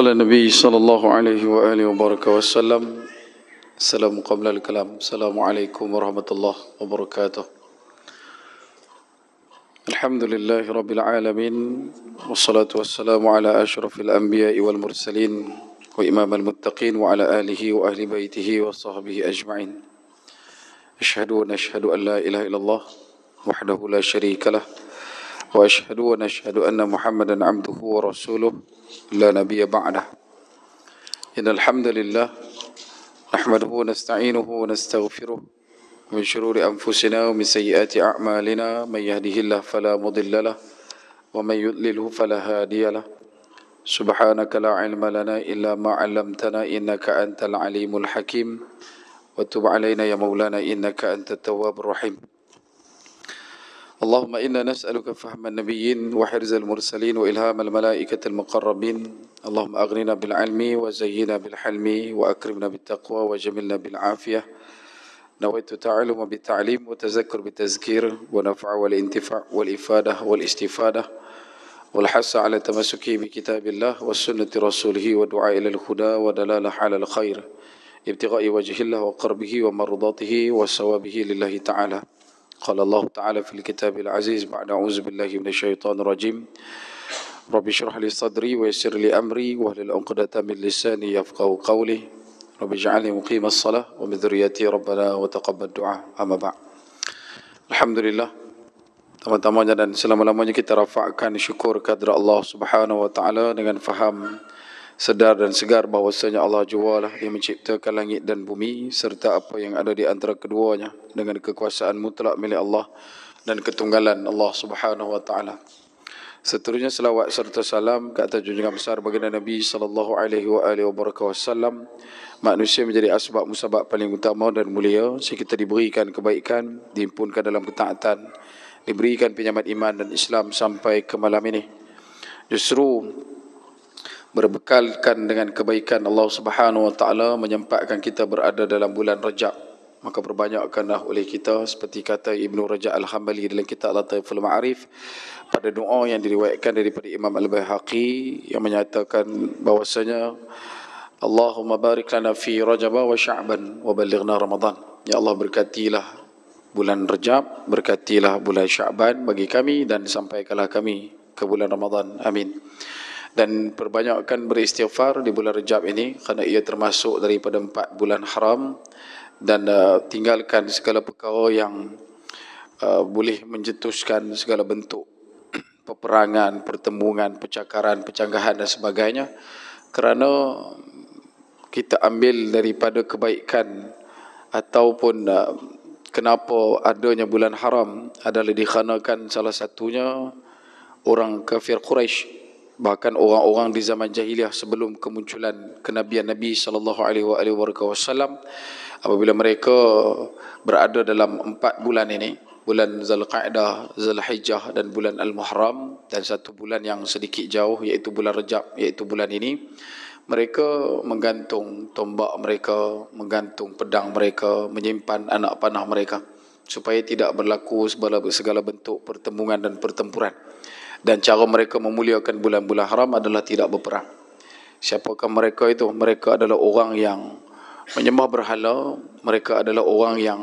قال النبي صلى الله عليه وآله وبارك وسلم السلام قبل الكلام السلام عليكم ورحمة الله وبركاته الحمد لله رب العالمين والصلاة والسلام على أشرف الأنبياء والمرسلين وإمام المتقين وعلى آله وأهل بيته وصحبه أجمعين أشهد أشهد أن لا إله إلا الله وحده لا شريك له وأشهد ونشهد أن محمدا عبده ورسوله لا نبي بعده إن الحمد لله نحمده ونستعينه ونستغفره من شرور أنفسنا ومن سيئات أعمالنا من يهده الله فلا مضل له ومن يضلله فلا هادي له سبحانك لا علم لنا إلا ما علمتنا إنك أنت العليم الحكيم وتب علينا يا مولانا إنك أنت التواب الرحيم اللهم إنا نسألك فهم النبيين وحرز المرسلين وإلهام الملائكة المقربين اللهم أغننا بالعلم وزينا بالحلم وأكرمنا بالتقوى وجملنا بالعافية نويت تعلم بالتعليم وتذكر بالتذكير ونفع والانتفاع والإفادة والاستفادة والحث على تمسكه بكتاب الله والسنة رسوله والدعاء إلى الهدى ودلالة على الخير ابتغاء وجه الله وقربه ومرضاته وثوابه لله تعالى قال الله تعالى في الكتاب العزيز بعد أعوذ بالله من الشيطان الرجيم رب اشرح لي صدري ويسر لي أمري واهلل عقدة من لساني يفقه قولي رب اجعلني مقيم الصلاة ومن ذريتي ربنا وتقبل الدعاء أما بعد الحمد لله Teman-temannya dan selama-lamanya kita rafakkan syukur kepada Allah Subhanahu wa taala dengan faham sedar dan segar bahwasanya Allah jualah yang menciptakan langit dan bumi serta apa yang ada di antara keduanya dengan kekuasaan mutlak milik Allah dan ketunggalan Allah Subhanahu wa taala. Seterusnya selawat serta salam ke atas junjungan besar baginda Nabi sallallahu alaihi wasallam. Manusia menjadi asbab musabab paling utama dan mulia sehingga kita diberikan kebaikan, diimpunkan dalam ketaatan, diberikan penyamat iman dan Islam sampai ke malam ini. Justru berbekalkan dengan kebaikan Allah Subhanahu Wa Taala menyempatkan kita berada dalam bulan Rajab maka berbanyakkanlah oleh kita seperti kata Ibnu Rajab Al-Hambali dalam kitab Lataiful Ma'arif pada doa yang diriwayatkan daripada Imam Al-Baihaqi yang menyatakan bahwasanya Allahumma barik lana fi Rajab wa Sya'ban wa ballighna Ramadan ya Allah berkatilah bulan Rajab berkatilah bulan Sya'ban bagi kami dan sampaikanlah kami ke bulan Ramadan amin dan perbanyakkan beristighfar di bulan Rejab ini kerana ia termasuk daripada empat bulan haram dan uh, tinggalkan segala perkara yang uh, boleh menjetuskan segala bentuk peperangan, pertemuan, percakaran, percanggahan dan sebagainya kerana kita ambil daripada kebaikan ataupun uh, kenapa adanya bulan haram adalah dikhanakan salah satunya orang kafir Quraisy bahkan orang-orang di zaman jahiliah sebelum kemunculan kenabian Nabi sallallahu alaihi wasallam apabila mereka berada dalam empat bulan ini bulan Zulqa'dah, Zulhijjah dan bulan Al-Muharram dan satu bulan yang sedikit jauh iaitu bulan Rejab iaitu bulan ini mereka menggantung tombak mereka, menggantung pedang mereka, menyimpan anak panah mereka supaya tidak berlaku segala, bentuk pertembungan dan pertempuran dan cara mereka memuliakan bulan-bulan haram adalah tidak berperang. Siapakah mereka itu? Mereka adalah orang yang menyembah berhala, mereka adalah orang yang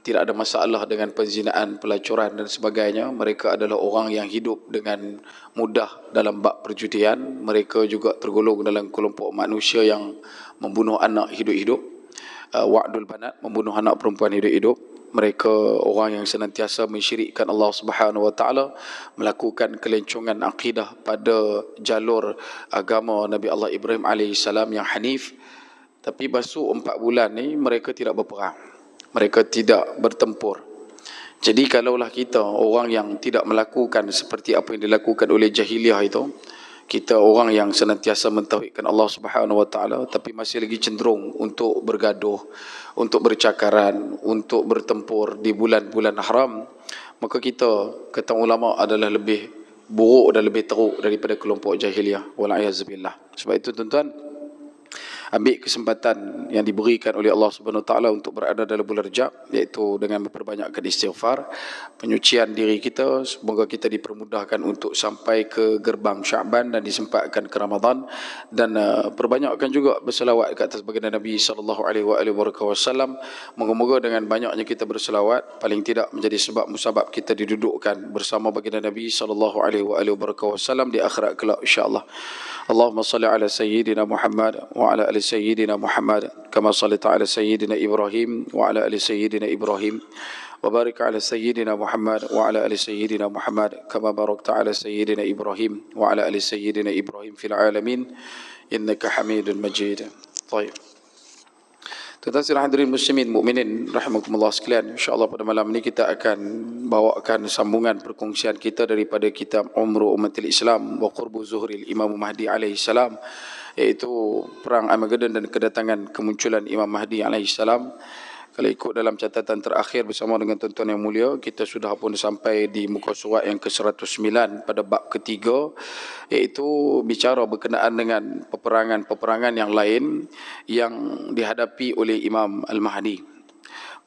tidak ada masalah dengan penzinaan, pelacuran dan sebagainya. Mereka adalah orang yang hidup dengan mudah dalam bak perjudian. Mereka juga tergolong dalam kelompok manusia yang membunuh anak hidup-hidup. Uh, banat, membunuh anak perempuan hidup-hidup mereka orang yang senantiasa mensyirikkan Allah Subhanahu Wa Taala melakukan kelencongan akidah pada jalur agama Nabi Allah Ibrahim alaihissalam yang hanif tapi basuh empat bulan ni mereka tidak berperang mereka tidak bertempur jadi kalaulah kita orang yang tidak melakukan seperti apa yang dilakukan oleh jahiliah itu kita orang yang senantiasa mentauhidkan Allah Subhanahu Wa Taala tapi masih lagi cenderung untuk bergaduh, untuk bercakaran, untuk bertempur di bulan-bulan haram, maka kita kata ulama adalah lebih buruk dan lebih teruk daripada kelompok jahiliah. Wallahi azbillah. Sebab itu tuan-tuan, ambil kesempatan yang diberikan oleh Allah Subhanahu taala untuk berada dalam bulan Rajab iaitu dengan memperbanyakkan istighfar, penyucian diri kita, semoga kita dipermudahkan untuk sampai ke gerbang Syaban dan disempatkan ke Ramadan dan uh, perbanyakkan juga berselawat ke atas baginda Nabi sallallahu alaihi wasallam. Moga-moga dengan banyaknya kita berselawat paling tidak menjadi sebab musabab kita didudukkan bersama baginda Nabi sallallahu alaihi wasallam di akhirat kelak insya-Allah. اللهم صل على سيدنا محمد وعلى ال سيدنا محمد كما صليت على سيدنا ابراهيم وعلى ال سيدنا ابراهيم وبارك على سيدنا محمد وعلى ال سيدنا محمد كما باركت على سيدنا ابراهيم وعلى ال سيدنا ابراهيم في العالمين انك حميد مجيد طيب tetapi hadirin muslimin mukminin rahimakumullah sekalian insyaallah pada malam ini kita akan bawakan sambungan perkongsian kita daripada kitab Umru Ummatil Islam wa Qurbu Zuhril Imam Mahdi alaihi salam iaitu perang Armageddon dan kedatangan kemunculan Imam Mahdi alaihi salam kalau ikut dalam catatan terakhir bersama dengan tuan-tuan yang mulia, kita sudah pun sampai di muka surat yang ke-109 pada bab ketiga, iaitu bicara berkenaan dengan peperangan-peperangan yang lain yang dihadapi oleh Imam Al-Mahdi.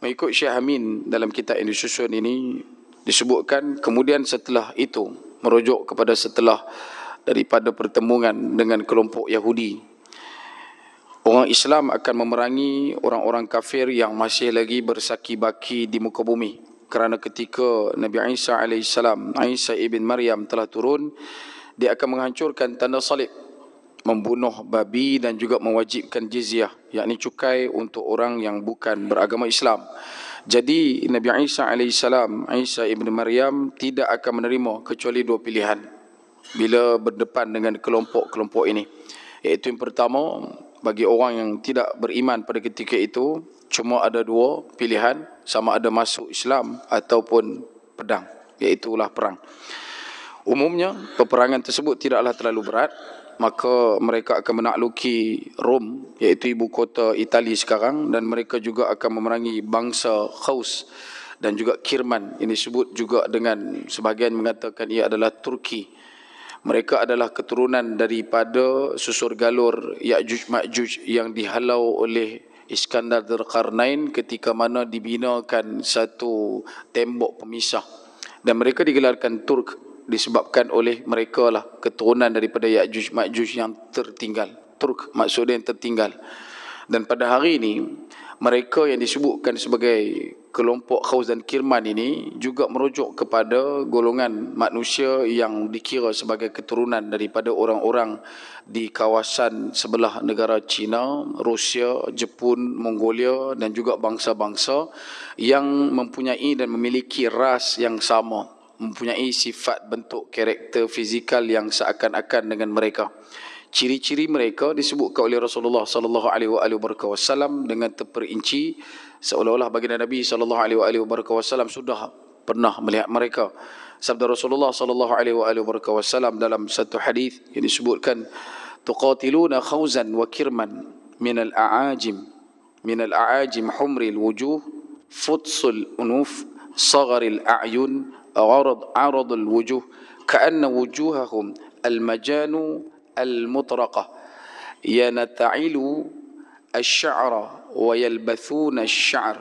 Mengikut Syekh Amin dalam kitab yang disusun ini, disebutkan kemudian setelah itu, merujuk kepada setelah daripada pertemuan dengan kelompok Yahudi Orang Islam akan memerangi orang-orang kafir yang masih lagi bersaki baki di muka bumi. Kerana ketika Nabi Isa AS, Isa Ibn Maryam telah turun, dia akan menghancurkan tanda salib. Membunuh babi dan juga mewajibkan jizyah, yakni cukai untuk orang yang bukan beragama Islam. Jadi Nabi Isa AS, Isa Ibn Maryam tidak akan menerima kecuali dua pilihan bila berdepan dengan kelompok-kelompok ini. Iaitu yang pertama, bagi orang yang tidak beriman pada ketika itu cuma ada dua pilihan sama ada masuk Islam ataupun pedang iaitu lah perang. Umumnya peperangan tersebut tidaklah terlalu berat maka mereka akan menakluki Rom iaitu ibu kota Itali sekarang dan mereka juga akan memerangi bangsa Khaus dan juga Kirman ini disebut juga dengan sebahagian mengatakan ia adalah Turki. Mereka adalah keturunan daripada susur galur Ya'juj Ma'juj yang dihalau oleh Iskandar Dzulkarnain ketika mana dibinakan satu tembok pemisah dan mereka digelarkan Turk disebabkan oleh mereka lah keturunan daripada Ya'juj Ma'juj yang tertinggal. Turk maksudnya yang tertinggal. Dan pada hari ini mereka yang disebutkan sebagai kelompok Khawz dan Kirman ini juga merujuk kepada golongan manusia yang dikira sebagai keturunan daripada orang-orang di kawasan sebelah negara China, Rusia, Jepun, Mongolia dan juga bangsa-bangsa yang mempunyai dan memiliki ras yang sama, mempunyai sifat bentuk karakter fizikal yang seakan-akan dengan mereka. Ciri-ciri mereka disebutkan oleh Rasulullah sallallahu alaihi wasallam dengan terperinci seolah-olah baginda Nabi sallallahu alaihi wasallam sudah pernah melihat mereka. Sabda Rasulullah sallallahu alaihi wasallam dalam satu hadis yang disebutkan tuqatiluna khawzan wa kirman min al-a'ajim min al-a'ajim humri al-wujuh futsul unuf saghar al-a'yun arad arad al-wujuh ka'anna wujuhahum al-majanu al-mutraqah yanata'ilu asy'ara wa yalbathuna asy'ar.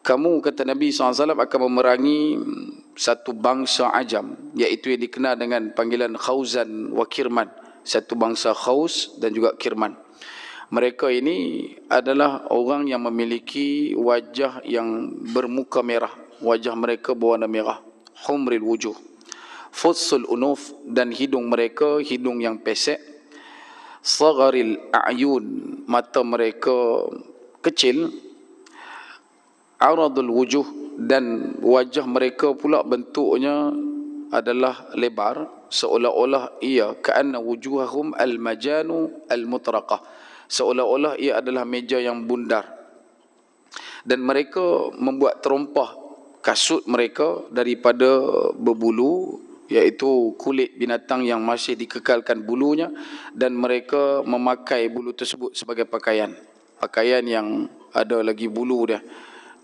Kamu kata Nabi SAW akan memerangi mm, satu bangsa ajam iaitu yang dikenal dengan panggilan Khauzan wa Kirman, satu bangsa Khaus dan juga Kirman. Mereka ini adalah orang yang memiliki wajah yang bermuka merah. Wajah mereka berwarna merah. Humril wujuh. Fussul unuf dan hidung mereka hidung yang pesek sagaril a'yun mata mereka kecil aradul wujuh dan wajah mereka pula bentuknya adalah lebar seolah-olah ia ka'anna wujuhahum al-majanu al-mutraqah seolah-olah ia adalah meja yang bundar dan mereka membuat terompah kasut mereka daripada berbulu iaitu kulit binatang yang masih dikekalkan bulunya dan mereka memakai bulu tersebut sebagai pakaian pakaian yang ada lagi bulu dia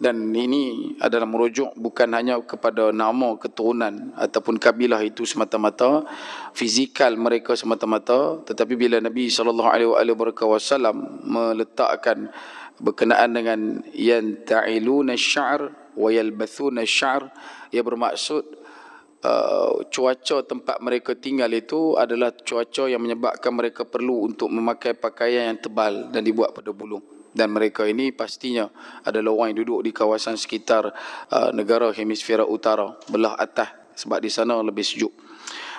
dan ini adalah merujuk bukan hanya kepada nama keturunan ataupun kabilah itu semata-mata fizikal mereka semata-mata tetapi bila Nabi sallallahu alaihi wasallam meletakkan berkenaan dengan yanta'iluna sya'r wa yalbathuna sya'r ia bermaksud uh, cuaca tempat mereka tinggal itu adalah cuaca yang menyebabkan mereka perlu untuk memakai pakaian yang tebal dan dibuat pada bulung dan mereka ini pastinya adalah orang yang duduk di kawasan sekitar uh, negara hemisfera utara belah atas sebab di sana lebih sejuk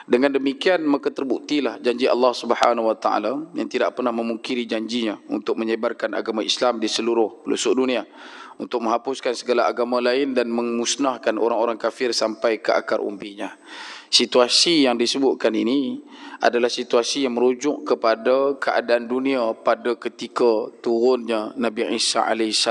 dengan demikian maka terbuktilah janji Allah Subhanahu wa taala yang tidak pernah memungkiri janjinya untuk menyebarkan agama Islam di seluruh pelosok dunia untuk menghapuskan segala agama lain dan memusnahkan orang-orang kafir sampai ke akar umbinya. Situasi yang disebutkan ini adalah situasi yang merujuk kepada keadaan dunia pada ketika turunnya Nabi Isa AS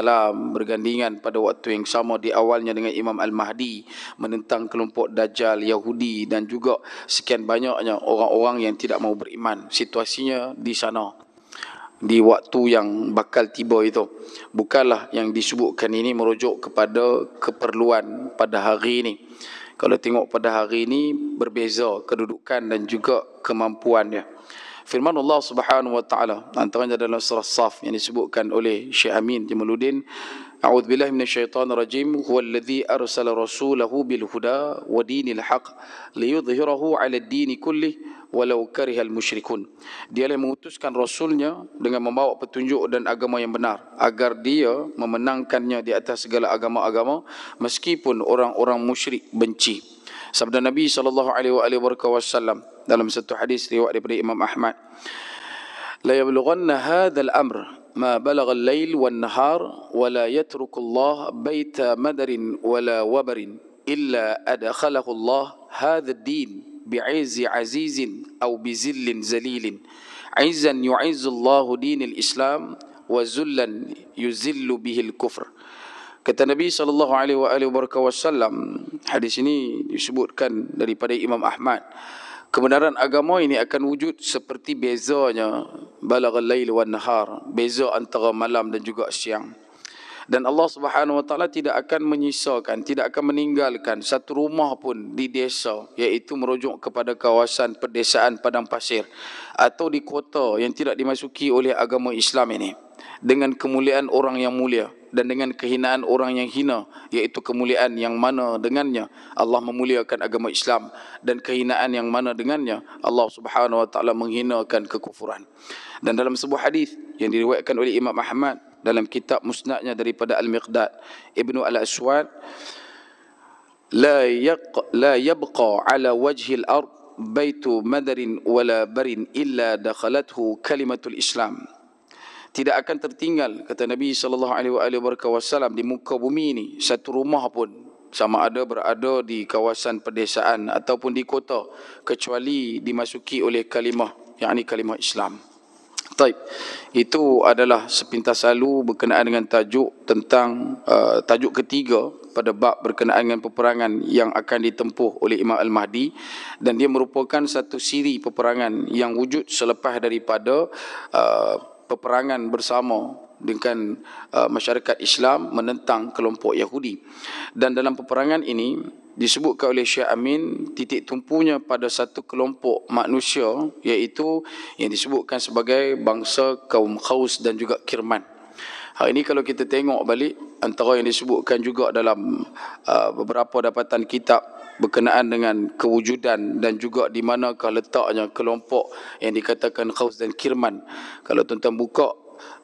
bergandingan pada waktu yang sama di awalnya dengan Imam Al-Mahdi menentang kelompok Dajjal, Yahudi dan juga sekian banyaknya orang-orang yang tidak mahu beriman. Situasinya di sana di waktu yang bakal tiba itu bukanlah yang disebutkan ini merujuk kepada keperluan pada hari ini kalau tengok pada hari ini berbeza kedudukan dan juga kemampuannya firman Allah Subhanahu wa taala antaranya dalam surah Saf yang disebutkan oleh Syekh Amin Jamaluddin أعوذ rajim من الشيطان الرجيم هو الذي أرسل رسوله بالهدى ودين الحق ليظهره على الدين كله walau karihal musyrikun. Dia yang mengutuskan Rasulnya dengan membawa petunjuk dan agama yang benar. Agar dia memenangkannya di atas segala agama-agama meskipun orang-orang musyrik benci. Sabda Nabi SAW dalam satu hadis riwayat daripada Imam Ahmad. La yablughanna hadzal amr ما بلغ الليل والنهار ولا يترك الله بيت مدر ولا وبر إلا أدخله الله هذا الدين بعز عزيز أو بزل زليل عزا يعز الله دين الإسلام وزلا يزل به الكفر Kata Nabi sallallahu alaihi wasallam hadis ini disebutkan daripada Imam Ahmad kebenaran agama ini akan wujud seperti bezanya balagh al-lail wan nahar beza antara malam dan juga siang dan Allah Subhanahu wa taala tidak akan menyisakan tidak akan meninggalkan satu rumah pun di desa iaitu merujuk kepada kawasan pedesaan padang pasir atau di kota yang tidak dimasuki oleh agama Islam ini dengan kemuliaan orang yang mulia dan dengan kehinaan orang yang hina iaitu kemuliaan yang mana dengannya Allah memuliakan agama Islam dan kehinaan yang mana dengannya Allah Subhanahu wa taala menghinakan kekufuran dan dalam sebuah hadis yang diriwayatkan oleh Imam Ahmad dalam kitab musnadnya daripada Al-Miqdad Ibnu Al-Aswan la yaq la yabqa ala wajhi al-ard baitu madarin wala barin illa dakhalathu kalimatul islam tidak akan tertinggal kata Nabi sallallahu alaihi wasallam di muka bumi ini satu rumah pun sama ada berada di kawasan pedesaan ataupun di kota kecuali dimasuki oleh kalimah yakni kalimah Islam. Taib. Itu adalah sepintas lalu berkenaan dengan tajuk tentang uh, tajuk ketiga pada bab berkenaan dengan peperangan yang akan ditempuh oleh Imam Al-Mahdi dan dia merupakan satu siri peperangan yang wujud selepas daripada uh, peperangan bersama dengan uh, masyarakat Islam menentang kelompok Yahudi. Dan dalam peperangan ini disebutkan oleh Syekh Amin titik tumpunya pada satu kelompok manusia iaitu yang disebutkan sebagai bangsa kaum Khaus dan juga Kirman. Hari ini kalau kita tengok balik antara yang disebutkan juga dalam uh, beberapa dapatan kitab berkenaan dengan kewujudan dan juga di manakah letaknya kelompok yang dikatakan Khaus dan Kirman. Kalau tuan-tuan buka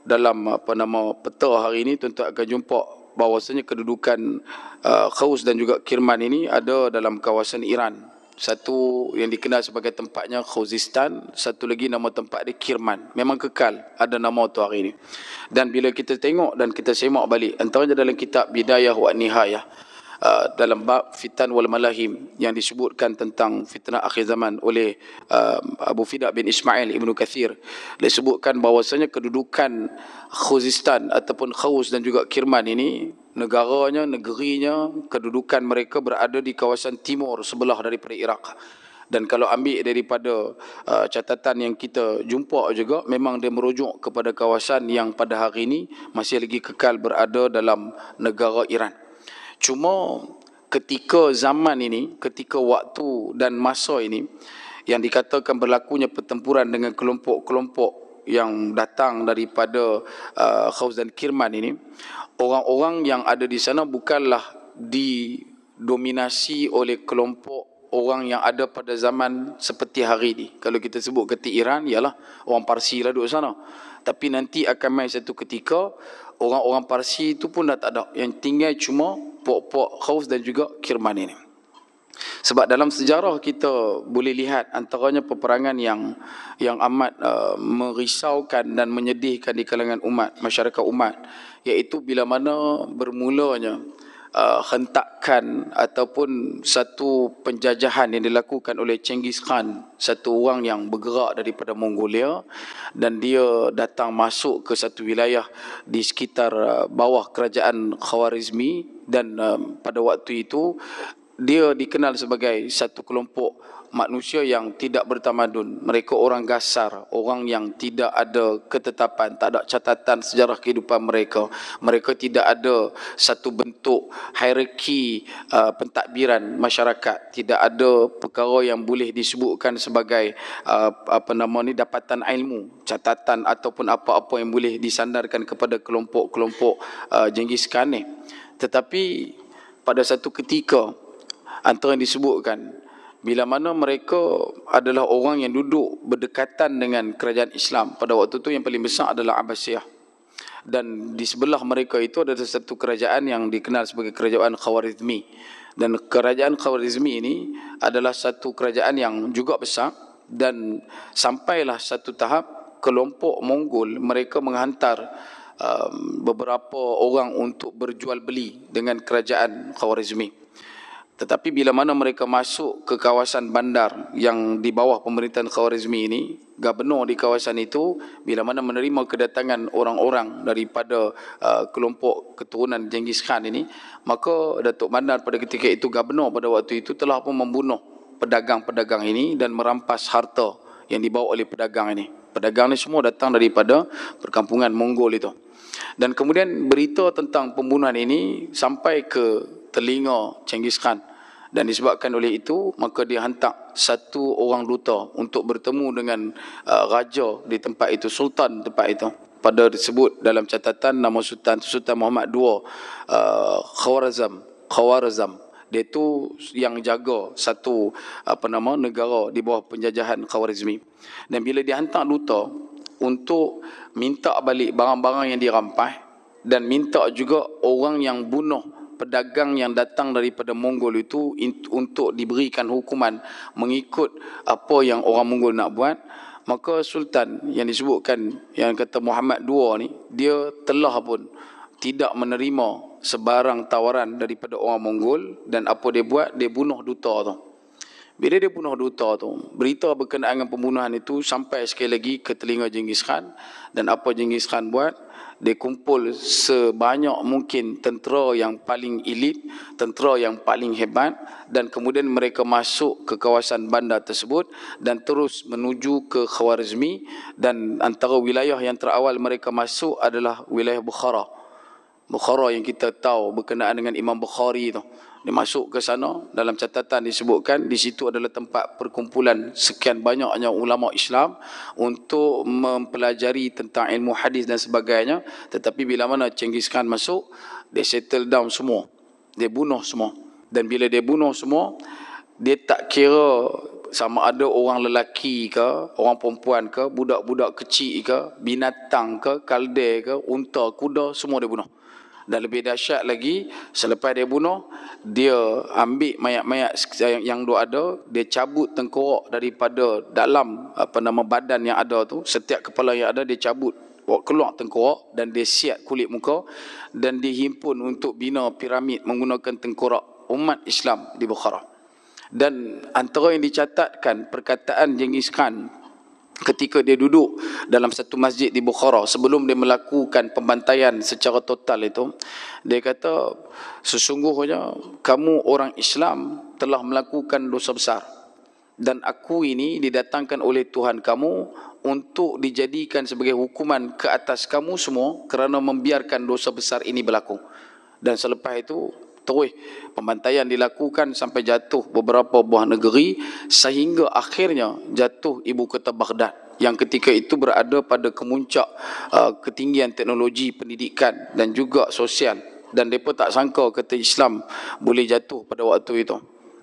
dalam apa nama peta hari ini tuan-tuan akan jumpa Bahawasanya kedudukan uh, Khaus dan juga Kirman ini ada dalam kawasan Iran. Satu yang dikenal sebagai tempatnya Khuzistan, satu lagi nama tempat dia Kirman. Memang kekal ada nama tu hari ini. Dan bila kita tengok dan kita semak balik, antaranya dalam kitab Bidayah wa Nihayah, Uh, dalam bab fitan wal malahim yang disebutkan tentang fitnah akhir zaman oleh uh, Abu Fida bin Ismail Ibnu Kathir disebutkan bahawasanya kedudukan Khuzistan ataupun Khawus dan juga Kirman ini negaranya, negerinya, kedudukan mereka berada di kawasan timur sebelah daripada Iraq. Dan kalau ambil daripada uh, catatan yang kita jumpa juga, memang dia merujuk kepada kawasan yang pada hari ini masih lagi kekal berada dalam negara Iran. Cuma ketika zaman ini, ketika waktu dan masa ini yang dikatakan berlakunya pertempuran dengan kelompok-kelompok yang datang daripada uh, Khawz dan Kirman ini, orang-orang yang ada di sana bukanlah didominasi oleh kelompok orang yang ada pada zaman seperti hari ini. Kalau kita sebut ketika Iran ialah orang Parsi lah duduk sana. Tapi nanti akan mai satu ketika orang-orang Parsi itu pun dah tak ada. Yang tinggal cuma puak-puak Khawf dan juga Kirman ini. Sebab dalam sejarah kita boleh lihat antaranya peperangan yang yang amat uh, merisaukan dan menyedihkan di kalangan umat, masyarakat umat. Iaitu bila mana bermulanya uh, uh, hentakan ataupun satu penjajahan yang dilakukan oleh Cengiz Khan satu orang yang bergerak daripada Mongolia dan dia datang masuk ke satu wilayah di sekitar uh, bawah kerajaan Khawarizmi dan uh, pada waktu itu dia dikenal sebagai satu kelompok manusia yang tidak bertamadun. Mereka orang gasar, orang yang tidak ada ketetapan, tak ada catatan sejarah kehidupan mereka. Mereka tidak ada satu bentuk hierarki uh, pentadbiran masyarakat. Tidak ada perkara yang boleh disebutkan sebagai uh, apa nama ni dapatan ilmu, catatan ataupun apa-apa yang boleh disandarkan kepada kelompok-kelompok uh, Genghis Khan Tetapi pada satu ketika antara yang disebutkan bila mana mereka adalah orang yang duduk berdekatan dengan kerajaan Islam pada waktu itu yang paling besar adalah Abbasiyah dan di sebelah mereka itu ada satu kerajaan yang dikenal sebagai kerajaan Khawarizmi dan kerajaan Khawarizmi ini adalah satu kerajaan yang juga besar dan sampailah satu tahap kelompok Mongol mereka menghantar um, beberapa orang untuk berjual beli dengan kerajaan Khawarizmi tetapi bila mana mereka masuk ke kawasan bandar yang di bawah pemerintahan Khawarizmi ini, gubernur di kawasan itu, bila mana menerima kedatangan orang-orang daripada uh, kelompok keturunan Genghis Khan ini, maka Datuk Bandar pada ketika itu, gubernur pada waktu itu telah pun membunuh pedagang-pedagang ini dan merampas harta yang dibawa oleh pedagang ini. Pedagang ini semua datang daripada perkampungan Mongol itu. Dan kemudian berita tentang pembunuhan ini sampai ke telinga Cenggis Khan dan disebabkan oleh itu maka dia hantar satu orang duta untuk bertemu dengan uh, raja di tempat itu sultan tempat itu pada disebut dalam catatan nama sultan sultan Muhammad II uh, Khawarazm Khawarazm dia tu yang jaga satu apa nama negara di bawah penjajahan Khawarizmi dan bila dihantar duta untuk minta balik barang-barang yang dirampas dan minta juga orang yang bunuh pedagang yang datang daripada Mongol itu untuk diberikan hukuman mengikut apa yang orang Mongol nak buat maka sultan yang disebutkan yang kata Muhammad II ni dia telah pun tidak menerima sebarang tawaran daripada orang Mongol dan apa dia buat dia bunuh duta tu bila dia bunuh duta tu, berita berkenaan dengan pembunuhan itu sampai sekali lagi ke telinga Genghis Khan. Dan apa Genghis Khan buat? Dia kumpul sebanyak mungkin tentera yang paling elit, tentera yang paling hebat. Dan kemudian mereka masuk ke kawasan bandar tersebut dan terus menuju ke Khawarizmi. Dan antara wilayah yang terawal mereka masuk adalah wilayah Bukhara. Bukhara yang kita tahu berkenaan dengan Imam Bukhari tu dia masuk ke sana dalam catatan disebutkan di situ adalah tempat perkumpulan sekian banyaknya ulama Islam untuk mempelajari tentang ilmu hadis dan sebagainya tetapi bila mana Cengiz Khan masuk dia settle down semua dia bunuh semua dan bila dia bunuh semua dia tak kira sama ada orang lelaki ke orang perempuan ke budak-budak kecil ke binatang ke kalde ke unta kuda semua dia bunuh dan lebih dahsyat lagi, selepas dia bunuh, dia ambil mayat-mayat yang dua ada, dia cabut tengkorak daripada dalam apa nama badan yang ada tu, setiap kepala yang ada dia cabut keluar tengkorak dan dia siat kulit muka dan dihimpun untuk bina piramid menggunakan tengkorak umat Islam di Bukhara. Dan antara yang dicatatkan perkataan Genghis Khan ketika dia duduk dalam satu masjid di Bukhara sebelum dia melakukan pembantaian secara total itu dia kata sesungguhnya kamu orang Islam telah melakukan dosa besar dan aku ini didatangkan oleh Tuhan kamu untuk dijadikan sebagai hukuman ke atas kamu semua kerana membiarkan dosa besar ini berlaku dan selepas itu terus pembantaian dilakukan sampai jatuh beberapa buah negeri sehingga akhirnya jatuh ibu kota Baghdad yang ketika itu berada pada kemuncak uh, ketinggian teknologi pendidikan dan juga sosial dan mereka tak sangka kata Islam boleh jatuh pada waktu itu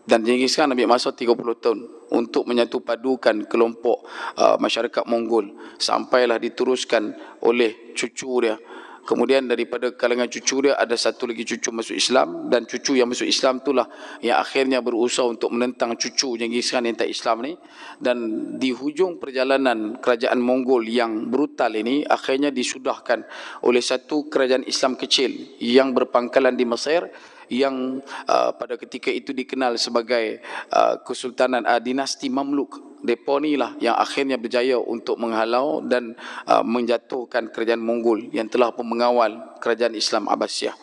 dan Genghis Khan ambil masa 30 tahun untuk menyatu padukan kelompok uh, masyarakat Mongol sampailah diteruskan oleh cucu dia Kemudian daripada kalangan cucu dia ada satu lagi cucu masuk Islam dan cucu yang masuk Islam itulah yang akhirnya berusaha untuk menentang cucu Genghis Khan yang tak Islam ni dan di hujung perjalanan kerajaan Mongol yang brutal ini akhirnya disudahkan oleh satu kerajaan Islam kecil yang berpangkalan di Mesir yang uh, pada ketika itu dikenal sebagai uh, kesultanan uh, dinasti Mamluk depo lah yang akhirnya berjaya untuk menghalau dan uh, menjatuhkan kerajaan Mongol yang telah pun mengawal kerajaan Islam Abbasiyah.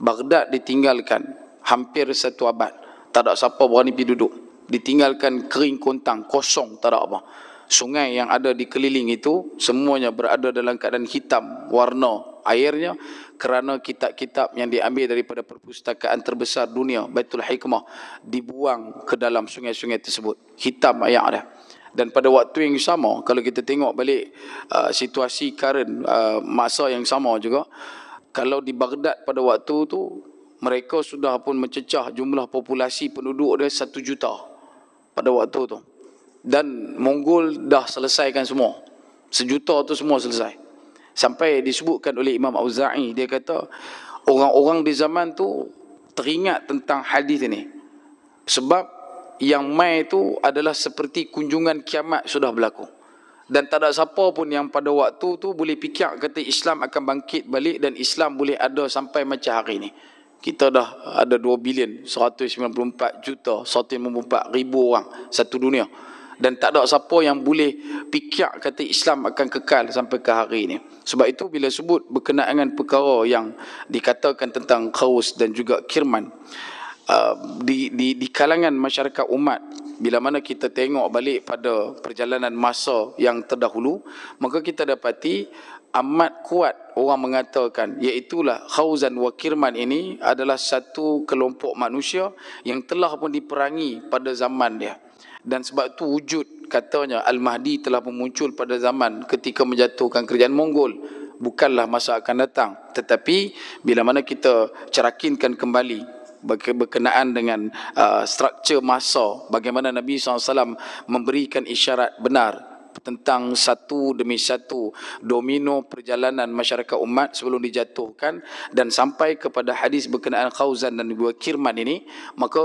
Baghdad ditinggalkan hampir satu abad. Tak ada siapa berani pergi duduk. Ditinggalkan kering kontang, kosong, tak ada apa. Sungai yang ada di keliling itu semuanya berada dalam keadaan hitam warna airnya kerana kitab-kitab yang diambil daripada perpustakaan terbesar dunia Baitul Hikmah dibuang ke dalam sungai-sungai tersebut hitam ayat dia dan pada waktu yang sama kalau kita tengok balik uh, situasi current uh, masa yang sama juga kalau di Baghdad pada waktu tu mereka sudah pun mencecah jumlah populasi penduduk dia satu juta pada waktu tu dan Mongol dah selesaikan semua sejuta tu semua selesai Sampai disebutkan oleh Imam Auza'i dia kata orang-orang di zaman tu teringat tentang hadis ini. Sebab yang mai itu adalah seperti kunjungan kiamat sudah berlaku. Dan tak ada siapa pun yang pada waktu tu boleh fikir kata Islam akan bangkit balik dan Islam boleh ada sampai macam hari ini. Kita dah ada 2 bilion, 194 juta, 194 ribu orang satu dunia dan tak ada siapa yang boleh pikir kata Islam akan kekal sampai ke hari ini. Sebab itu bila sebut berkenaan dengan perkara yang dikatakan tentang Khaus dan juga Kirman uh, di, di, di kalangan masyarakat umat bila mana kita tengok balik pada perjalanan masa yang terdahulu maka kita dapati amat kuat orang mengatakan iaitulah Khauzan wa Kirman ini adalah satu kelompok manusia yang telah pun diperangi pada zaman dia dan sebab itu wujud katanya Al-Mahdi telah muncul pada zaman ketika menjatuhkan kerajaan Mongol bukanlah masa akan datang tetapi bila mana kita cerakinkan kembali berkenaan dengan uh, struktur masa bagaimana Nabi SAW memberikan isyarat benar tentang satu demi satu domino perjalanan masyarakat umat sebelum dijatuhkan dan sampai kepada hadis berkenaan Khawzan dan Ibu Kirman ini maka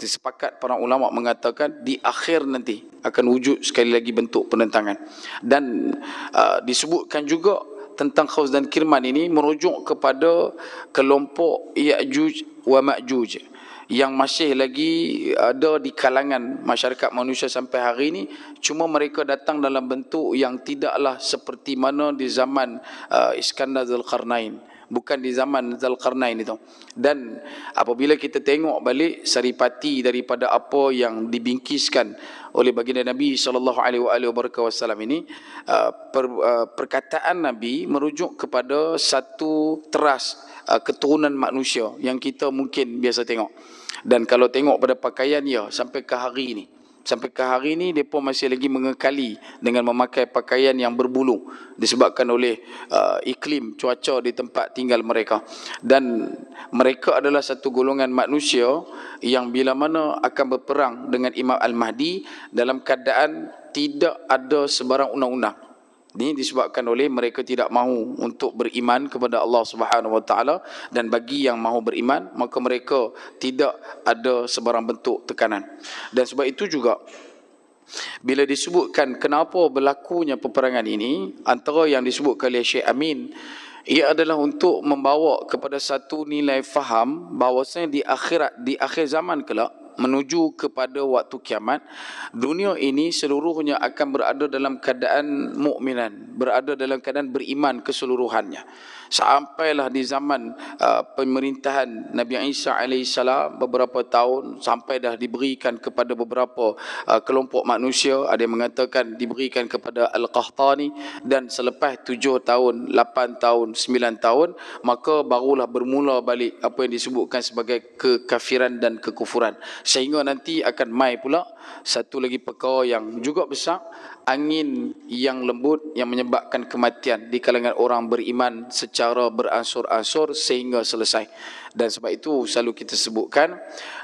disepakat para ulama mengatakan di akhir nanti akan wujud sekali lagi bentuk penentangan dan uh, disebutkan juga tentang Khawz dan Kirman ini merujuk kepada kelompok Ya'juj wa Ma'juj yang masih lagi ada di kalangan masyarakat manusia sampai hari ini cuma mereka datang dalam bentuk yang tidaklah seperti mana di zaman uh, Iskandar Zulkarnain bukan di zaman Zulkarnain itu dan apabila kita tengok balik saripati daripada apa yang dibingkiskan oleh baginda Nabi sallallahu alaihi wasallam ini uh, uh, perkataan Nabi merujuk kepada satu teras uh, keturunan manusia yang kita mungkin biasa tengok dan kalau tengok pada pakaian dia sampai ke hari ini sampai ke hari ini depa masih lagi mengekali dengan memakai pakaian yang berbulu disebabkan oleh uh, iklim cuaca di tempat tinggal mereka dan mereka adalah satu golongan manusia yang bila mana akan berperang dengan Imam Al-Mahdi dalam keadaan tidak ada sebarang undang-undang ini disebabkan oleh mereka tidak mahu untuk beriman kepada Allah Subhanahu Wa dan bagi yang mahu beriman maka mereka tidak ada sebarang bentuk tekanan. Dan sebab itu juga bila disebutkan kenapa berlakunya peperangan ini antara yang disebutkan oleh Syekh Amin ia adalah untuk membawa kepada satu nilai faham bahawasanya di akhirat di akhir zaman kelak menuju kepada waktu kiamat dunia ini seluruhnya akan berada dalam keadaan mukminan berada dalam keadaan beriman keseluruhannya sampailah di zaman uh, pemerintahan Nabi Isa alaihi salam beberapa tahun sampai dah diberikan kepada beberapa uh, kelompok manusia ada yang mengatakan diberikan kepada al-Qahtani dan selepas 7 tahun 8 tahun 9 tahun maka barulah bermula balik apa yang disebutkan sebagai kekafiran dan kekufuran sehingga nanti akan mai pula satu lagi perkara yang juga besar angin yang lembut yang menyebabkan kematian di kalangan orang beriman secara beransur-ansur sehingga selesai dan sebab itu selalu kita sebutkan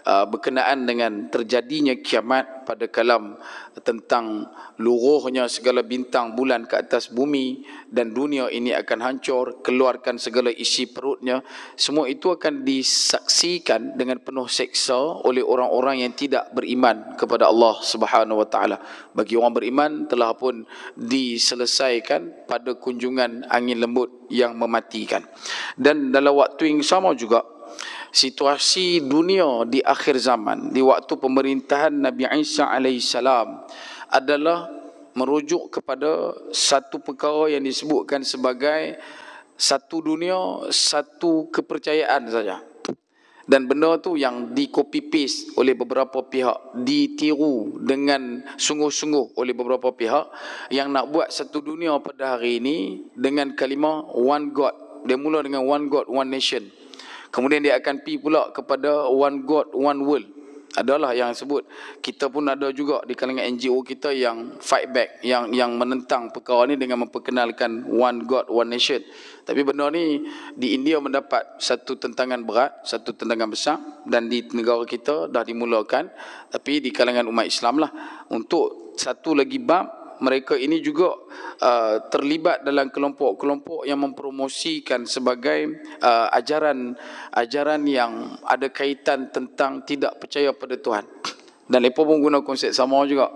uh, berkenaan dengan terjadinya kiamat pada kalam tentang luruhnya segala bintang bulan ke atas bumi dan dunia ini akan hancur keluarkan segala isi perutnya semua itu akan disaksikan dengan penuh seksa oleh orang-orang yang tidak beriman kepada Allah Subhanahu wa bagi orang beriman telah pun diselesaikan pada kunjungan angin lembut yang mematikan dan dalam waktu yang sama juga situasi dunia di akhir zaman di waktu pemerintahan Nabi Isa alaihissalam adalah merujuk kepada satu perkara yang disebutkan sebagai satu dunia satu kepercayaan saja dan benda tu yang di copy paste oleh beberapa pihak ditiru dengan sungguh-sungguh oleh beberapa pihak yang nak buat satu dunia pada hari ini dengan kalimah one god dia mula dengan one god one nation Kemudian dia akan pergi pula kepada one God, one world. Adalah yang sebut. Kita pun ada juga di kalangan NGO kita yang fight back. Yang yang menentang perkara ni dengan memperkenalkan one God, one nation. Tapi benda ni di India mendapat satu tentangan berat, satu tentangan besar. Dan di negara kita dah dimulakan. Tapi di kalangan umat Islam lah. Untuk satu lagi bab mereka ini juga uh, terlibat dalam kelompok-kelompok yang mempromosikan sebagai uh, ajaran ajaran yang ada kaitan tentang tidak percaya pada Tuhan. Dan mereka pun guna konsep sama juga.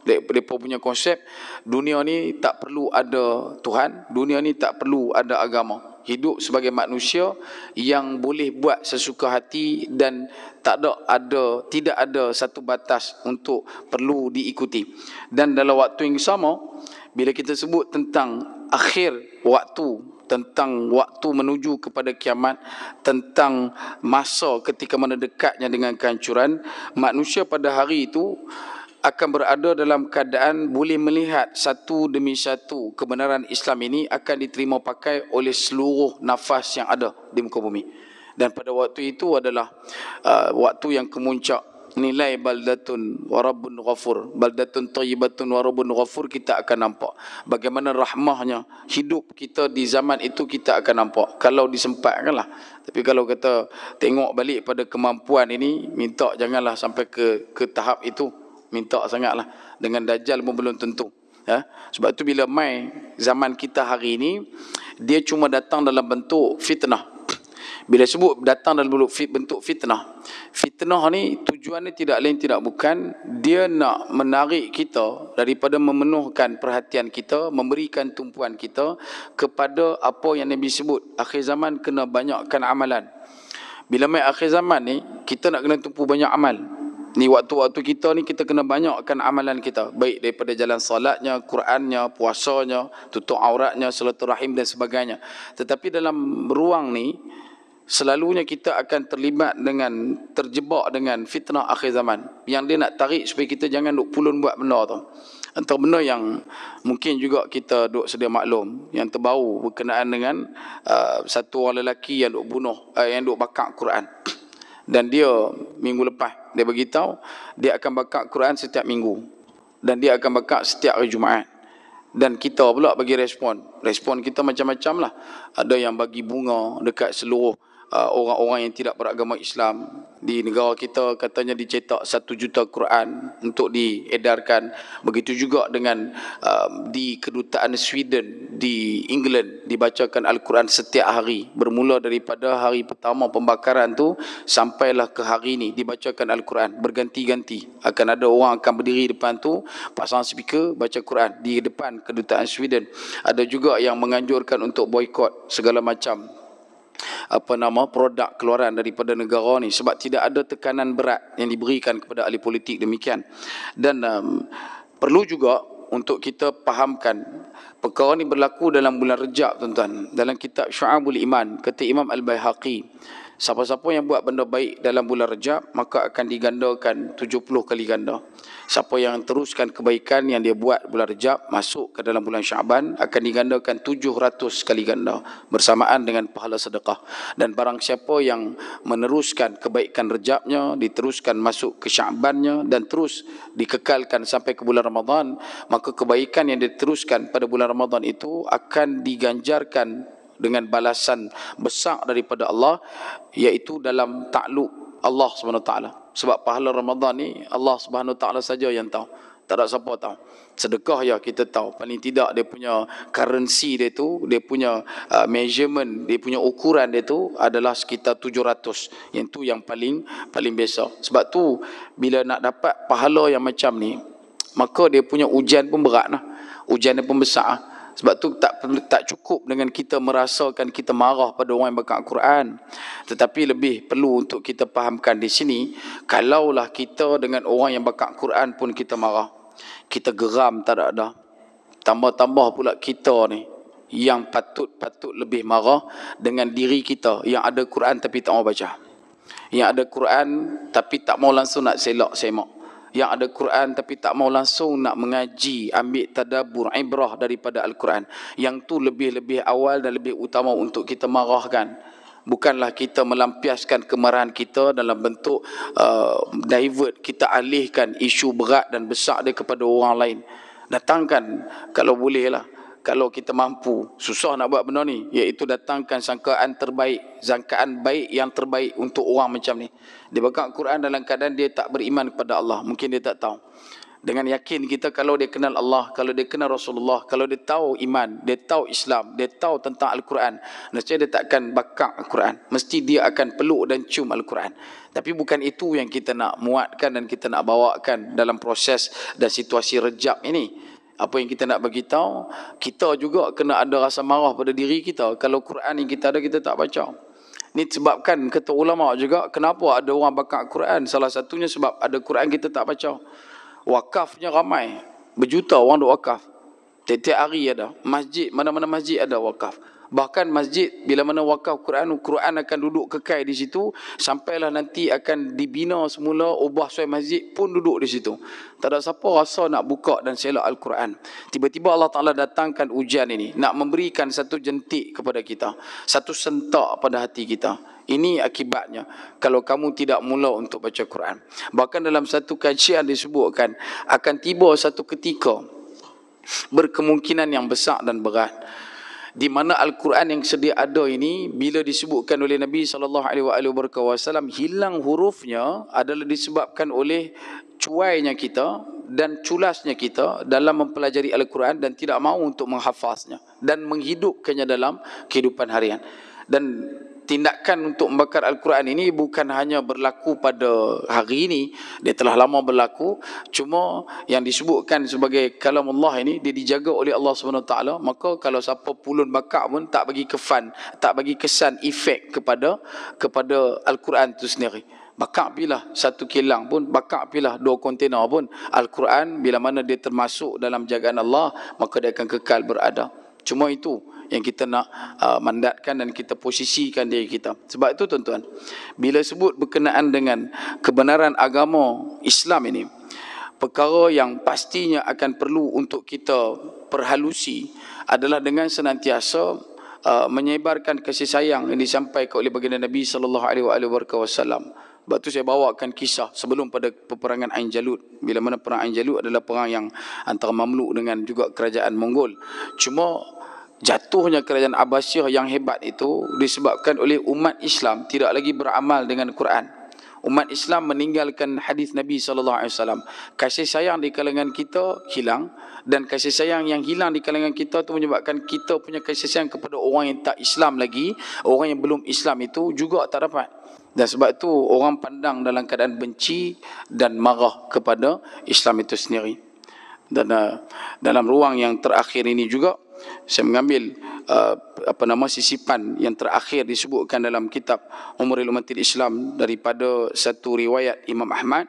Mereka punya konsep dunia ni tak perlu ada Tuhan, dunia ni tak perlu ada agama hidup sebagai manusia yang boleh buat sesuka hati dan tak ada ada tidak ada satu batas untuk perlu diikuti dan dalam waktu yang sama bila kita sebut tentang akhir waktu tentang waktu menuju kepada kiamat tentang masa ketika mana dekatnya dengan kehancuran manusia pada hari itu akan berada dalam keadaan boleh melihat satu demi satu kebenaran Islam ini akan diterima pakai oleh seluruh nafas yang ada di muka bumi. Dan pada waktu itu adalah uh, waktu yang kemuncak nilai baldatun warabun ghafur baldatun tayyibatun warabun ghafur kita akan nampak bagaimana rahmahnya hidup kita di zaman itu kita akan nampak kalau disempatkanlah tapi kalau kata tengok balik pada kemampuan ini minta janganlah sampai ke ke tahap itu minta sangatlah dengan dajjal pun belum tentu ya sebab tu bila mai zaman kita hari ini dia cuma datang dalam bentuk fitnah bila sebut datang dalam bentuk fitnah fitnah ni tujuannya tidak lain tidak bukan dia nak menarik kita daripada memenuhkan perhatian kita memberikan tumpuan kita kepada apa yang Nabi sebut akhir zaman kena banyakkan amalan bila mai akhir zaman ni kita nak kena tumpu banyak amal Ni waktu-waktu kita ni kita kena banyakkan amalan kita. Baik daripada jalan salatnya, Qurannya, puasanya, tutup auratnya, salatul rahim dan sebagainya. Tetapi dalam ruang ni, selalunya kita akan terlibat dengan, terjebak dengan fitnah akhir zaman. Yang dia nak tarik supaya kita jangan duk pulun buat benda tu. Atau benda yang mungkin juga kita duk sedia maklum. Yang terbau berkenaan dengan uh, satu orang lelaki yang duk bunuh, uh, yang duk bakar Quran. Dan dia minggu lepas dia beritahu dia akan baca Quran setiap minggu dan dia akan baca setiap hari Jumaat dan kita pula bagi respon respon kita macam-macam lah ada yang bagi bunga dekat seluruh Uh, orang-orang yang tidak beragama Islam di negara kita katanya dicetak satu juta Quran untuk diedarkan begitu juga dengan um, di kedutaan Sweden di England dibacakan Al-Quran setiap hari bermula daripada hari pertama pembakaran tu sampailah ke hari ini dibacakan Al-Quran berganti-ganti akan ada orang akan berdiri depan tu pasang speaker baca Quran di depan kedutaan Sweden ada juga yang menganjurkan untuk boykot segala macam apa nama produk keluaran daripada negara ni sebab tidak ada tekanan berat yang diberikan kepada ahli politik demikian dan um, perlu juga untuk kita fahamkan perkara ini berlaku dalam bulan Rejab tuan-tuan dalam kitab Syu'abul Iman kata Imam Al-Baihaqi Siapa-siapa yang buat benda baik dalam bulan Rejab maka akan digandakan 70 kali ganda. Siapa yang teruskan kebaikan yang dia buat bulan Rejab masuk ke dalam bulan Syaban akan digandakan 700 kali ganda bersamaan dengan pahala sedekah. Dan barang siapa yang meneruskan kebaikan Rejabnya diteruskan masuk ke Syabannya dan terus dikekalkan sampai ke bulan Ramadan, maka kebaikan yang diteruskan pada bulan Ramadan itu akan diganjarkan dengan balasan besar daripada Allah iaitu dalam takluk Allah Subhanahu taala sebab pahala Ramadan ni Allah Subhanahu taala saja yang tahu tak ada siapa tahu sedekah ya kita tahu paling tidak dia punya currency dia tu dia punya uh, measurement dia punya ukuran dia tu adalah sekitar 700 yang tu yang paling paling biasa sebab tu bila nak dapat pahala yang macam ni maka dia punya ujian pun beratlah ujian dia pun besar sebab tu tak tak cukup dengan kita merasakan kita marah pada orang yang baca Quran. Tetapi lebih perlu untuk kita fahamkan di sini, kalaulah kita dengan orang yang baca Quran pun kita marah. Kita geram tak ada dah. Tambah-tambah pula kita ni yang patut-patut lebih marah dengan diri kita yang ada Quran tapi tak mau baca. Yang ada Quran tapi tak mau langsung nak selak semak yang ada Quran tapi tak mau langsung nak mengaji, ambil tadabur, ibrah daripada Al-Quran. Yang tu lebih-lebih awal dan lebih utama untuk kita marahkan. Bukanlah kita melampiaskan kemarahan kita dalam bentuk uh, divert, kita alihkan isu berat dan besar dia kepada orang lain. Datangkan kalau bolehlah kalau kita mampu susah nak buat benda ni iaitu datangkan sangkaan terbaik zangkaan baik yang terbaik untuk orang macam ni dia baca Quran dalam keadaan dia tak beriman kepada Allah mungkin dia tak tahu dengan yakin kita kalau dia kenal Allah, kalau dia kenal Rasulullah, kalau dia tahu iman, dia tahu Islam, dia tahu tentang Al-Quran, nescaya dia tak akan bakar Al-Quran. Mesti dia akan peluk dan cium Al-Quran. Tapi bukan itu yang kita nak muatkan dan kita nak bawakan dalam proses dan situasi rejab ini apa yang kita nak bagi tahu, kita juga kena ada rasa marah pada diri kita. Kalau Quran yang kita ada kita tak baca. Ini sebabkan kata ulama juga kenapa ada orang bakar Quran? Salah satunya sebab ada Quran kita tak baca. Wakafnya ramai. Berjuta orang duk wakaf. Tiap-tiap hari ada. Masjid, mana-mana masjid ada wakaf. Bahkan masjid bila mana wakaf Quran, Quran akan duduk kekal di situ. Sampailah nanti akan dibina semula, ubah suai masjid pun duduk di situ. Tak ada siapa rasa nak buka dan selak Al-Quran. Tiba-tiba Allah Ta'ala datangkan ujian ini. Nak memberikan satu jentik kepada kita. Satu sentak pada hati kita. Ini akibatnya kalau kamu tidak mula untuk baca Quran. Bahkan dalam satu kajian disebutkan akan tiba satu ketika berkemungkinan yang besar dan berat di mana al-Quran yang sedia ada ini bila disebutkan oleh Nabi sallallahu alaihi wasallam hilang hurufnya adalah disebabkan oleh cuainya kita dan culasnya kita dalam mempelajari al-Quran dan tidak mahu untuk menghafaznya dan menghidupkannya dalam kehidupan harian dan tindakan untuk membakar Al-Quran ini bukan hanya berlaku pada hari ini, dia telah lama berlaku. Cuma yang disebutkan sebagai kalam Allah ini, dia dijaga oleh Allah SWT. Maka kalau siapa pulun bakar pun tak bagi kefan, tak bagi kesan, efek kepada kepada Al-Quran itu sendiri. Bakar pula satu kilang pun, bakar pula dua kontena pun. Al-Quran bila mana dia termasuk dalam jagaan Allah, maka dia akan kekal berada. Cuma itu yang kita nak uh, mandatkan dan kita posisikan diri kita. Sebab itu tuan-tuan, bila sebut berkenaan dengan kebenaran agama Islam ini, perkara yang pastinya akan perlu untuk kita perhalusi adalah dengan senantiasa uh, menyebarkan kasih sayang yang disampaikan oleh baginda Nabi sallallahu alaihi wasallam. Sebab tu saya bawakan kisah sebelum pada peperangan Ain Jalut. Bila mana perang Ain Jalut adalah perang yang antara Mamluk dengan juga kerajaan Mongol. Cuma jatuhnya kerajaan Abbasiyah yang hebat itu disebabkan oleh umat Islam tidak lagi beramal dengan Quran. Umat Islam meninggalkan hadis Nabi sallallahu alaihi wasallam. Kasih sayang di kalangan kita hilang dan kasih sayang yang hilang di kalangan kita tu menyebabkan kita punya kasih sayang kepada orang yang tak Islam lagi, orang yang belum Islam itu juga tak dapat. Dan sebab itu orang pandang dalam keadaan benci dan marah kepada Islam itu sendiri. Dan uh, dalam ruang yang terakhir ini juga saya mengambil uh, apa nama sisipan yang terakhir disebutkan dalam kitab Umuril Ummatil Islam daripada satu riwayat Imam Ahmad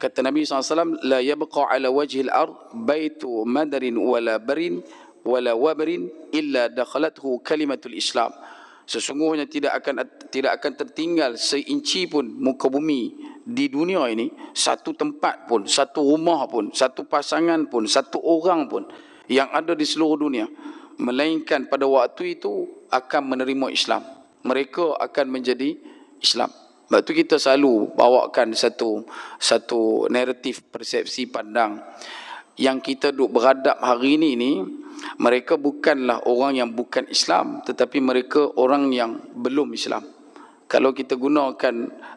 kata Nabi SAW لا يبقى على وجه الأرض بيت madarin ولا barin ولا wabrin إلا دخلته كلمة الإسلام sesungguhnya tidak akan tidak akan tertinggal seinci pun muka bumi di dunia ini satu tempat pun satu rumah pun satu pasangan pun satu orang pun yang ada di seluruh dunia melainkan pada waktu itu akan menerima Islam mereka akan menjadi Islam sebab itu kita selalu bawakan satu satu naratif persepsi pandang yang kita duk beradab hari ini ni mereka bukanlah orang yang bukan Islam tetapi mereka orang yang belum Islam kalau kita gunakan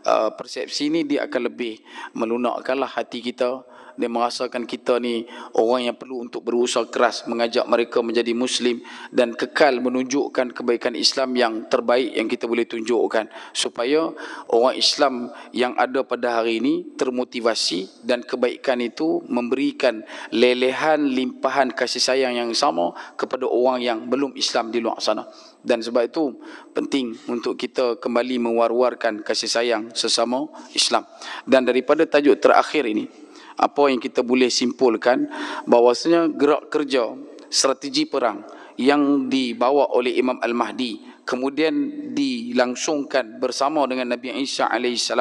uh, persepsi ini dia akan lebih melunakkanlah hati kita dia merasakan kita ni orang yang perlu untuk berusaha keras mengajak mereka menjadi muslim dan kekal menunjukkan kebaikan Islam yang terbaik yang kita boleh tunjukkan supaya orang Islam yang ada pada hari ini termotivasi dan kebaikan itu memberikan lelehan limpahan kasih sayang yang sama kepada orang yang belum Islam di luar sana dan sebab itu penting untuk kita kembali mewar-warkan kasih sayang sesama Islam. Dan daripada tajuk terakhir ini, apa yang kita boleh simpulkan bahawasanya gerak kerja strategi perang yang dibawa oleh Imam Al-Mahdi kemudian dilangsungkan bersama dengan Nabi Isa AS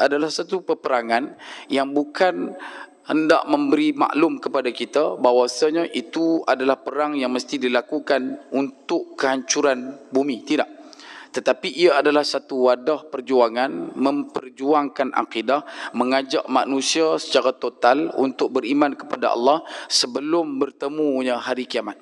adalah satu peperangan yang bukan hendak memberi maklum kepada kita bahawasanya itu adalah perang yang mesti dilakukan untuk kehancuran bumi. Tidak tetapi ia adalah satu wadah perjuangan memperjuangkan akidah mengajak manusia secara total untuk beriman kepada Allah sebelum bertemunya hari kiamat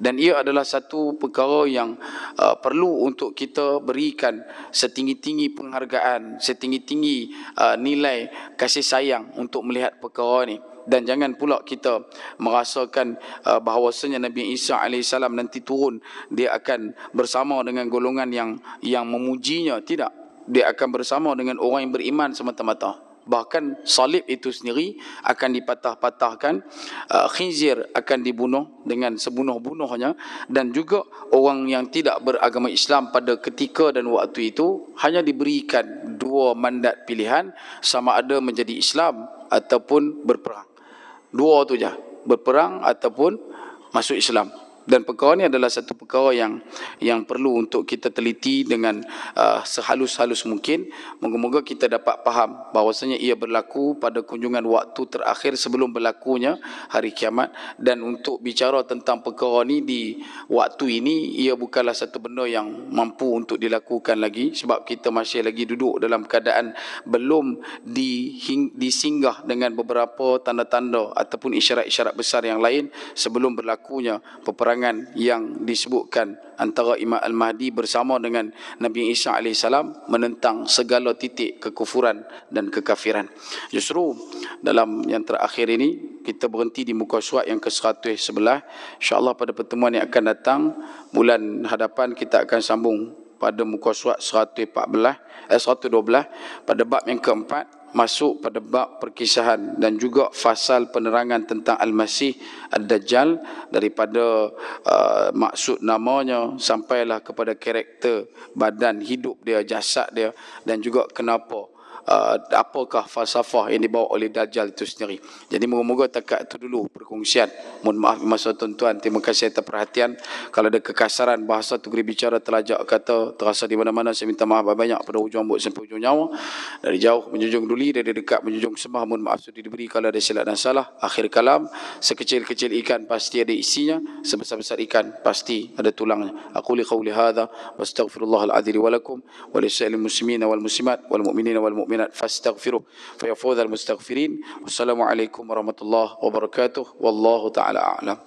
dan ia adalah satu perkara yang uh, perlu untuk kita berikan setinggi-tinggi penghargaan, setinggi-tinggi uh, nilai kasih sayang untuk melihat perkara ini dan jangan pula kita merasakan uh, bahawasanya Nabi Isa AS nanti turun dia akan bersama dengan golongan yang yang memujinya tidak dia akan bersama dengan orang yang beriman semata-mata bahkan salib itu sendiri akan dipatah-patahkan uh, khinzir akan dibunuh dengan sebunuh-bunuhnya dan juga orang yang tidak beragama Islam pada ketika dan waktu itu hanya diberikan dua mandat pilihan sama ada menjadi Islam ataupun berperang Dua tu je. Berperang ataupun masuk Islam dan perkara ini adalah satu perkara yang yang perlu untuk kita teliti dengan uh, sehalus-halus mungkin moga-moga kita dapat faham bahawasanya ia berlaku pada kunjungan waktu terakhir sebelum berlakunya hari kiamat dan untuk bicara tentang perkara ini di waktu ini ia bukanlah satu benda yang mampu untuk dilakukan lagi sebab kita masih lagi duduk dalam keadaan belum di disinggah dengan beberapa tanda-tanda ataupun isyarat-isyarat besar yang lain sebelum berlakunya peperangan keterangan yang disebutkan antara Imam Al-Mahdi bersama dengan Nabi Isa AS menentang segala titik kekufuran dan kekafiran. Justru dalam yang terakhir ini kita berhenti di muka surat yang ke-111. InsyaAllah pada pertemuan yang akan datang bulan hadapan kita akan sambung pada muka surat 114 eh 112 pada bab yang keempat masuk pada bab perkisahan dan juga fasal penerangan tentang Al-Masih Ad-Dajjal daripada uh, maksud namanya sampailah kepada karakter badan hidup dia, jasad dia dan juga kenapa uh, uh, apakah falsafah yang dibawa oleh Dajjal itu sendiri. Jadi moga-moga takat itu dulu perkongsian. Mohon maaf masa tuan-tuan. Terima kasih atas perhatian. Kalau ada kekasaran bahasa tu beri bicara terlajak kata terasa di mana-mana saya minta maaf banyak pada ujung rambut sampai ujung nyawa. Dari jauh menjunjung duli, dari dekat menjunjung sembah. Mohon maaf sudah diberi kalau ada silap dan salah. Akhir kalam, sekecil-kecil ikan pasti ada isinya. Sebesar-besar ikan pasti ada tulangnya. Aku li qawli hadha. Wastaghfirullahaladzili walakum. Walisya'il muslimina wal muslimat wal mu'minina wal mu'min mu'minat fastaghfiruh fa ya fawzal mustaghfirin wassalamu alaikum warahmatullahi wabarakatuh wallahu taala a'lam